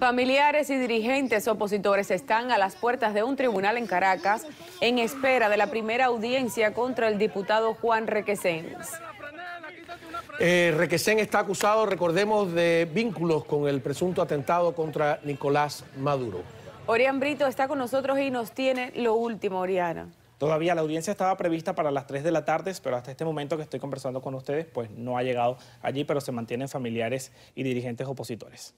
Familiares y dirigentes opositores están a las puertas de un tribunal en Caracas en espera de la primera audiencia contra el diputado Juan Requesens. Eh, Requesén está acusado, recordemos, de vínculos con el presunto atentado contra Nicolás Maduro. Orián Brito está con nosotros y nos tiene lo último, Oriana. Todavía la audiencia estaba prevista para las 3 de la tarde, pero hasta este momento que estoy conversando con ustedes, pues no ha llegado allí, pero se mantienen familiares y dirigentes opositores.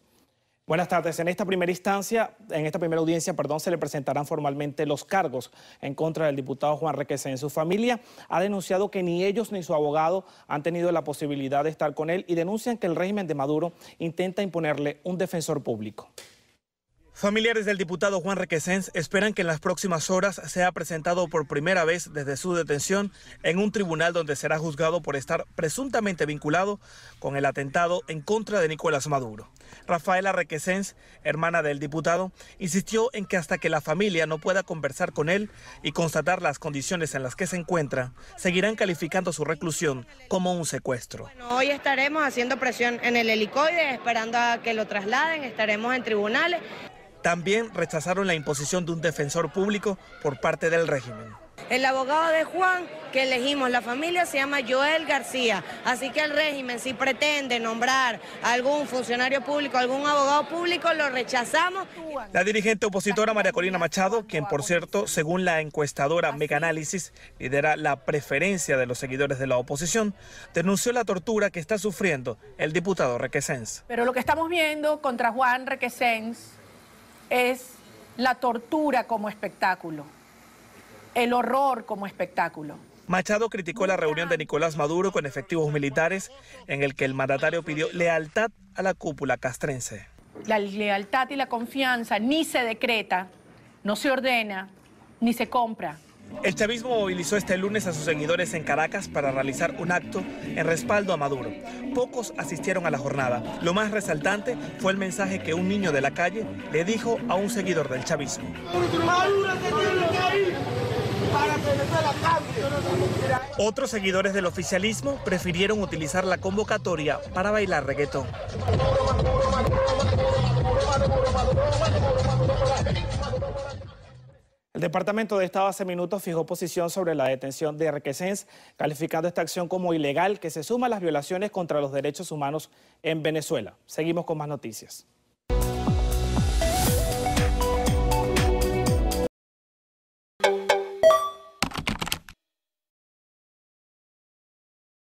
Buenas tardes. En esta primera instancia, en esta primera audiencia, perdón, se le presentarán formalmente los cargos en contra del diputado Juan Requesén. Su familia ha denunciado que ni ellos ni su abogado han tenido la posibilidad de estar con él y denuncian que el régimen de Maduro intenta imponerle un defensor público. Familiares del diputado Juan Requesens esperan que en las próximas horas sea presentado por primera vez desde su detención en un tribunal donde será juzgado por estar presuntamente vinculado con el atentado en contra de Nicolás Maduro. Rafaela Requesens, hermana del diputado, insistió en que hasta que la familia no pueda conversar con él y constatar las condiciones en las que se encuentra, seguirán calificando su reclusión como un secuestro. hoy estaremos haciendo presión en el helicoide, esperando a que lo trasladen, estaremos en tribunales. También rechazaron la imposición de un defensor público por parte del régimen. El abogado de Juan que elegimos la familia se llama Joel García, así que el régimen si pretende nombrar algún funcionario público, algún abogado público, lo rechazamos. La dirigente opositora María Corina Machado, quien por cierto, según la encuestadora Mecanálisis, lidera la preferencia de los seguidores de la oposición, denunció la tortura que está sufriendo el diputado Requesens. Pero lo que estamos viendo contra Juan Requesens es la tortura como espectáculo, el horror como espectáculo. Machado criticó la reunión de Nicolás Maduro con efectivos militares en el que el mandatario pidió lealtad a la cúpula castrense. La lealtad y la confianza ni se decreta, no se ordena, ni se compra. El chavismo movilizó este lunes a sus seguidores en Caracas para realizar un acto en respaldo a Maduro pocos asistieron a la jornada. Lo más resaltante fue el mensaje que un niño de la calle le dijo a un seguidor del chavismo. Otros seguidores del oficialismo prefirieron utilizar la convocatoria para bailar reggaetón. El Departamento de Estado hace minutos fijó posición sobre la detención de Requesens, calificando esta acción como ilegal que se suma a las violaciones contra los derechos humanos en Venezuela. Seguimos con más noticias.